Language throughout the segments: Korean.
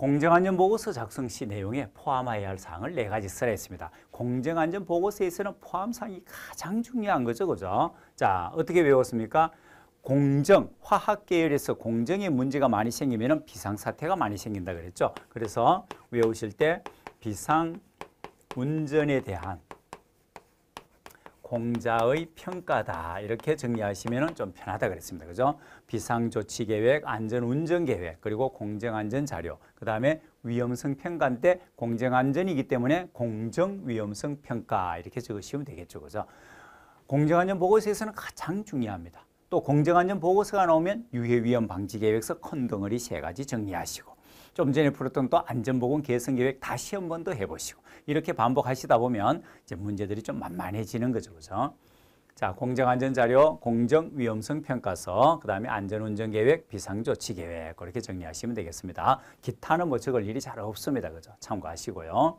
공정안전보고서 작성 시 내용에 포함해야 할 사항을 네 가지 쓰라했습니다. 공정안전보고서에서는 포함사항이 가장 중요한 거죠, 그죠? 자, 어떻게 외웠습니까? 공정, 화학계열에서 공정의 문제가 많이 생기면 비상사태가 많이 생긴다 그랬죠. 그래서 외우실 때 비상운전에 대한 공자의 평가다 이렇게 정리하시면 좀 편하다 그랬습니다. 그죠? 비상조치 계획, 안전운전 계획, 그리고 공정안전 자료, 그 다음에 위험성 평가 때 공정안전이기 때문에 공정위험성 평가 이렇게 적으시면 되겠죠. 그죠? 공정안전 보고서에서는 가장 중요합니다. 또 공정안전 보고서가 나오면 유해 위험 방지 계획서 컨덩어리 세 가지 정리하시고 좀 전에 풀었던 또 안전보건 개선 계획 다시 한 번 더 해보시고 이렇게 반복하시다 보면 이제 문제들이 좀 만만해지는 거죠, 그죠? 자, 공정안전자료, 공정위험성평가서, 그 다음에 안전운전계획, 비상조치계획 그렇게 정리하시면 되겠습니다. 기타는 뭐 적을 일이 잘 없습니다. 그죠? 참고하시고요.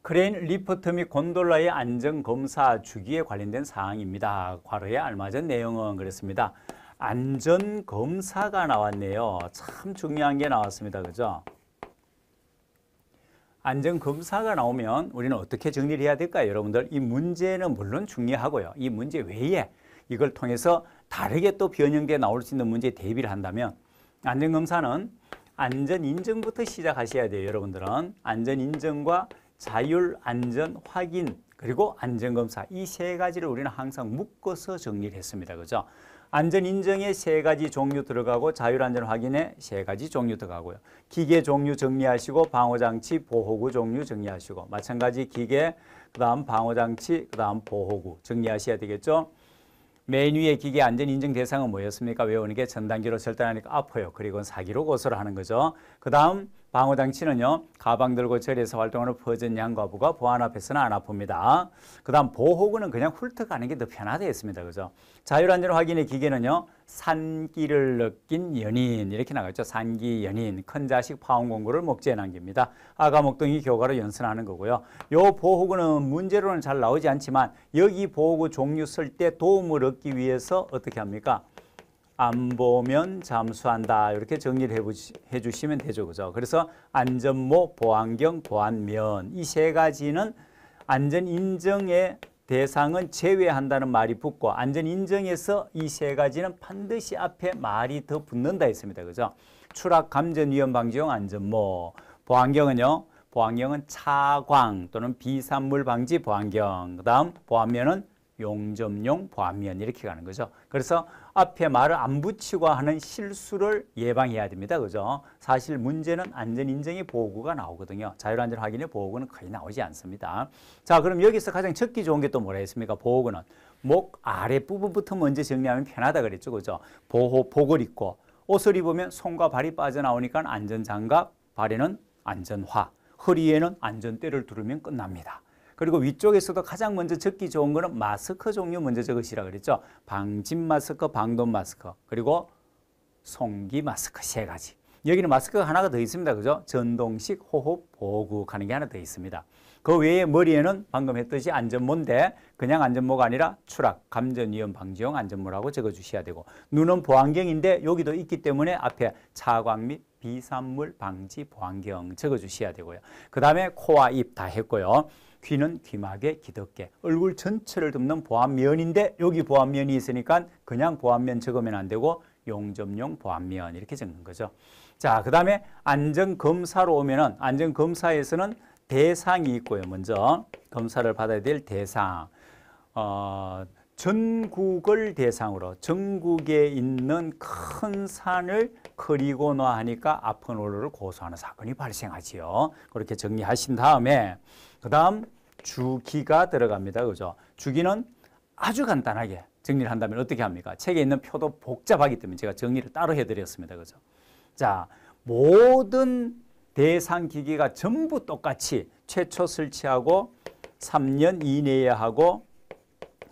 크레인 리포트 및 곤돌라의 안전검사 주기에 관련된 사항입니다. 과로에 알맞은 내용은 그렇습니다. 안전검사가 나왔네요. 참 중요한 게 나왔습니다. 그죠? 안전검사가 나오면 우리는 어떻게 정리를 해야 될까요? 여러분들 이 문제는 물론 중요하고요. 이 문제 외에 이걸 통해서 다르게 또 변형돼 나올 수 있는 문제에 대비를 한다면 안전검사는 안전인증부터 시작하셔야 돼요. 여러분들은 안전인증과 자율안전확인 그리고 안전검사 이 세 가지를 우리는 항상 묶어서 정리를 했습니다. 그죠? 안전인증에 세 가지 종류 들어가고 자율안전 확인에 세 가지 종류 들어가고요. 기계 종류 정리하시고 방호장치, 보호구 종류 정리하시고 마찬가지 기계, 그 다음 방호장치, 그 다음 보호구 정리하셔야 되겠죠. 메인 위에 기계 안전인증 대상은 뭐였습니까? 외우는 게 전단기로 절단하니까 아파요. 그리고 사기로 고소를 하는 거죠. 그 다음 방어장치는요 가방 들고 절에서 활동하는 퍼전 양과부가 보안 앞에서는 안 아픕니다. 그 다음 보호구는 그냥 훑어 가는 게 더 편하다 했습니다. 그죠? 자율안전 확인의 기계는요. 산기를 느낀 연인 이렇게 나가죠 산기 연인 큰 자식 파운공구를 목재에 남깁니다. 아가 목동이 교과로 연선하는 거고요. 요 보호구는 문제로는 잘 나오지 않지만 여기 보호구 종류 쓸 때 도움을 얻기 위해서 어떻게 합니까? 안 보면 잠수한다 이렇게 정리를 해주시면 되죠 그죠 그래서 안전모 보안경 보안면 이 세 가지는 안전 인증의 대상은 제외한다는 말이 붙고 안전 인증에서이 세 가지는 반드시 앞에 말이 더 붙는다 했습니다 그죠 추락 감전 위험 방지용 안전모 보안경은요 보안경은 차광 또는 비산물 방지 보안경 그 다음 보안면은 용접용 보안면 이렇게 가는 거죠. 그래서 앞에 말을 안 붙이고 하는 실수를 예방해야 됩니다. 그죠? 사실 문제는 안전인증의 보호구가 나오거든요. 자율안전 확인의 보호구는 거의 나오지 않습니다. 자, 그럼 여기서 가장 적기 좋은 게 또 뭐라 했습니까? 보호구는 목 아랫부분부터 먼저 정리하면 편하다 그랬죠. 그죠? 보호 복을 입고 옷을 입으면 손과 발이 빠져나오니까 안전장갑, 발에는 안전화, 허리에는 안전대를 두르면 끝납니다. 그리고 위쪽에서도 가장 먼저 적기 좋은 거는 마스크 종류 먼저 적으시라 그랬죠. 방진 마스크, 방돈 마스크, 그리고 송기 마스크 세 가지. 여기는 마스크가 하나가 더 있습니다. 그죠? 전동식 호흡 보호구 하는 게 하나 더 있습니다. 그 외에 머리에는 방금 했듯이 안전모인데 그냥 안전모가 아니라 추락, 감전위험 방지용 안전모라고 적어주셔야 되고 눈은 보안경인데 여기도 있기 때문에 앞에 차광 및 비산물 방지 보안경 적어주셔야 되고요. 그 다음에 코와 입 다 했고요. 귀는 귀막에 기덕게 얼굴 전체를 덮는 보안면인데 여기 보안면이 있으니까 그냥 보안면 적으면 안 되고 용접용 보안면 이렇게 적는 거죠. 자, 그 다음에 안전검사로 오면은 안전검사에서는 대상이 있고요. 먼저 검사를 받아야 될 대상. 어, 전국을 대상으로 전국에 있는 큰 산을 그리고나 하니까 아픈 원로를 고소하는 사건이 발생하지요. 그렇게 정리하신 다음에 그 다음 주기가 들어갑니다. 그죠? 주기는 아주 간단하게 정리를 한다면 어떻게 합니까? 책에 있는 표도 복잡하기 때문에 제가 정리를 따로 해드렸습니다. 그죠? 자, 모든 대상 기기가 전부 똑같이 최초 설치하고 3년 이내에 하고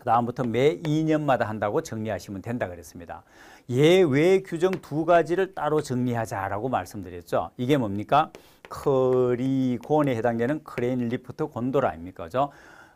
그 다음부터 매 2년마다 한다고 정리하시면 된다 그랬습니다. 예외 규정 두 가지를 따로 정리하자라고 말씀드렸죠. 이게 뭡니까? 크리곤에 해당되는 크레인 리프트 곤돌 아닙니까? 그죠?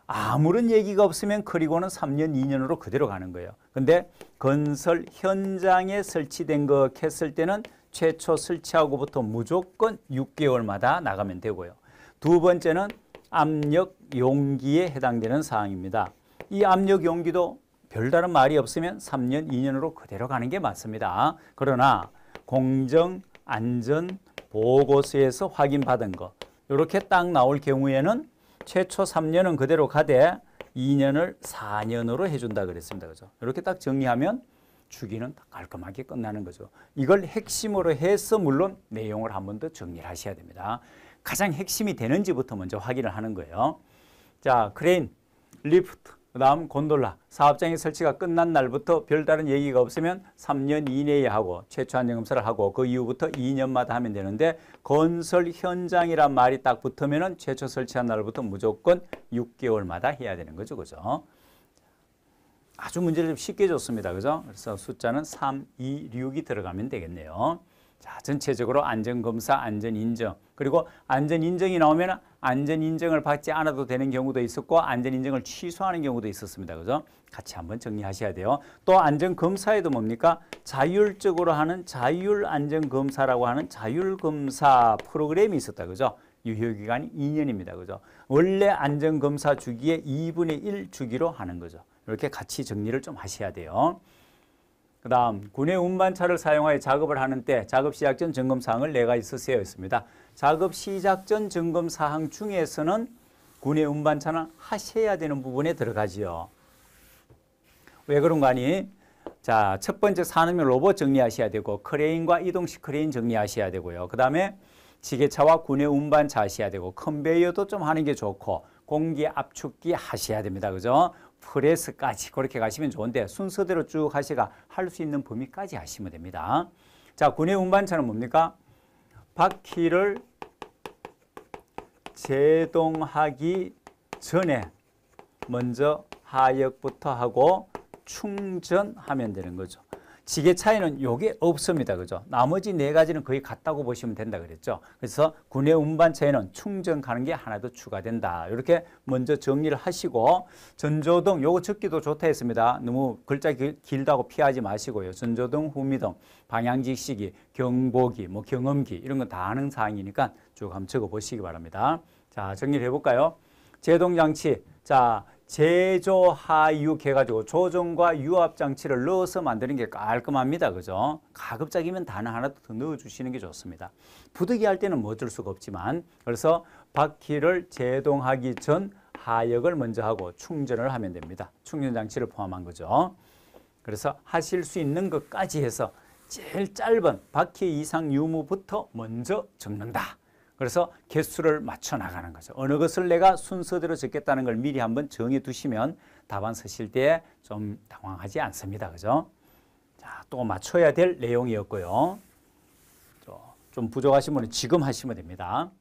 아무런 얘기가 없으면 크리고는 3년, 2년으로 그대로 가는 거예요. 근데 건설 현장에 설치된 거 했을 때는 최초 설치하고부터 무조건 6개월마다 나가면 되고요. 두 번째는 압력 용기에 해당되는 사항입니다. 이 압력 용기도 별다른 말이 없으면 3년, 2년으로 그대로 가는 게 맞습니다. 그러나 공정, 안전, 보고서에서 확인받은 것 이렇게 딱 나올 경우에는 최초 3년은 그대로 가되 2년을 4년으로 해준다 그랬습니다. 그죠? 이렇게 딱 정리하면 주기는 깔끔하게 끝나는 거죠. 이걸 핵심으로 해서 물론 내용을 한 번 더 정리를 하셔야 됩니다. 가장 핵심이 되는지부터 먼저 확인을 하는 거예요. 자, 크레인, 리프트, 그 다음 곤돌라 사업장의 설치가 끝난 날부터 별다른 얘기가 없으면 3년 이내에 하고 최초한 영검사를 하고 그 이후부터 2년마다 하면 되는데 건설 현장이란 말이 딱 붙으면 은 최초 설치한 날부터 무조건 6개월마다 해야 되는 거죠. 그죠? 아주 문제를 좀 쉽게 줬습니다. 그죠? 그래서 숫자는 3, 2, 6이 들어가면 되겠네요. 자, 전체적으로 안전검사, 안전인정. 그리고 안전인정이 나오면 안전인정을 받지 않아도 되는 경우도 있었고 안전인정을 취소하는 경우도 있었습니다. 그죠? 같이 한번 정리하셔야 돼요. 또 안전검사에도 뭡니까? 자율적으로 하는 자율안전검사라고 하는 자율검사 프로그램이 있었다. 그죠? 유효기간이 2년입니다. 그죠? 원래 안전검사 주기에 2분의 1 주기로 하는 거죠. 이렇게 같이 정리를 좀 하셔야 돼요. 그 다음 군의 운반차를 사용하여 작업을 하는 때 작업 시작 전 점검 사항을 네 가지 쓰세요 있습니다. 작업 시작 전 점검 사항 중에서는 군의 운반차는 하셔야 되는 부분에 들어가지요. 왜 그런가니? 자, 첫 번째 산업용 로봇 정리하셔야 되고 크레인과 이동식 크레인 정리하셔야 되고요. 그 다음에 지게차와 군의 운반차 하셔야 되고 컨베이어도 좀 하는 게 좋고 공기 압축기 하셔야 됩니다. 그죠? 프레스까지 그렇게 가시면 좋은데 순서대로 쭉 하시가 할 수 있는 범위까지 하시면 됩니다. 자, 군의 운반차는 뭡니까? 바퀴를 제동하기 전에 먼저 하역부터 하고 충전하면 되는 거죠. 지게 차이는 요게 없습니다. 그죠? 나머지 네 가지는 거의 같다고 보시면 된다 그랬죠. 그래서 군의 운반 차이는 충전 가는 게 하나 더 추가된다. 이렇게 먼저 정리를 하시고 전조등 요거 적기도 좋다 했습니다. 너무 글자 길, 다고 피하지 마시고요. 전조등, 후미등, 방향지 시기, 경보기, 뭐 경험기 이런 건다 아는 사항이니까 쭉 한번 적어 보시기 바랍니다. 자, 정리를 해 볼까요? 제동 장치. 자, 제조하육 해가지고 조정과 유압 장치를 넣어서 만드는 게 깔끔합니다. 그죠? 가급적이면 단 하나 더 넣어주시는 게 좋습니다. 부득이 할 때는 뭐어 수가 없지만 그래서 바퀴를 제동하기 전 하역을 먼저 하고 충전을 하면 됩니다. 충전 장치를 포함한 거죠. 그래서 하실 수 있는 것까지 해서 제일 짧은 바퀴 이상 유무부터 먼저 적는다. 그래서 개수를 맞춰 나가는 거죠. 어느 것을 내가 순서대로 적겠다는 걸 미리 한번 정해 두시면 답안 쓰실 때 좀 당황하지 않습니다. 그죠? 자, 또 맞춰야 될 내용이었고요. 좀 부족하신 분은 지금 하시면 됩니다.